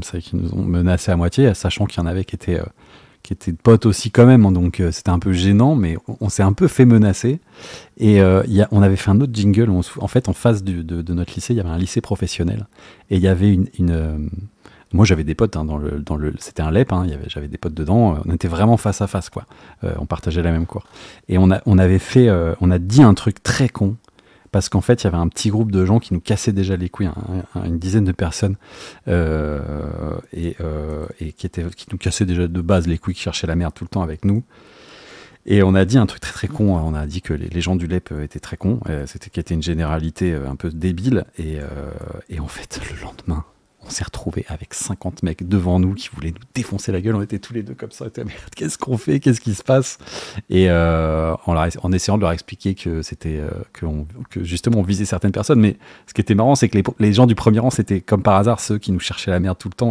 qui nous ont menacés à moitié, sachant qu'il y en avait qui étaient, euh, qui potes aussi quand même. Hein. Donc euh, c'était un peu gênant, mais on, s'est un peu fait menacer. Et euh, on avait fait un autre jingle. en fait, en face de, notre lycée, il y avait un lycée professionnel. Et il y avait une. moi, j'avais des potes hein, dans le, c'était un LEP. Hein, j'avais des potes dedans. On était vraiment face à face, quoi. on partageait la même cour. Et on on avait fait, on a dit un truc très con parce qu'en fait, il y avait un petit groupe de gens qui nous cassaient déjà les couilles, une dizaine de personnes, euh, euh, et, qui, qui nous cassaient déjà de base les couilles, qui cherchaient la merde tout le temps avec nous. Et on a dit un truc très très con, hein. on a dit que les, gens du LEP euh, étaient très cons, c'était qui était une généralité un peu débile, et en fait, le lendemain, avec 50 mecs devant nous qui voulaient nous défoncer la gueule. On était tous les deux comme ça. était, merde, qu'est-ce qu'on fait Qu'est-ce qui se passe Et euh, en, essayant de leur expliquer que c'était euh, que, justement on visait certaines personnes. Mais ce qui était marrant, c'est que les, les gens du premier rang, c'était comme par hasard ceux qui nous cherchaient la merde tout le temps.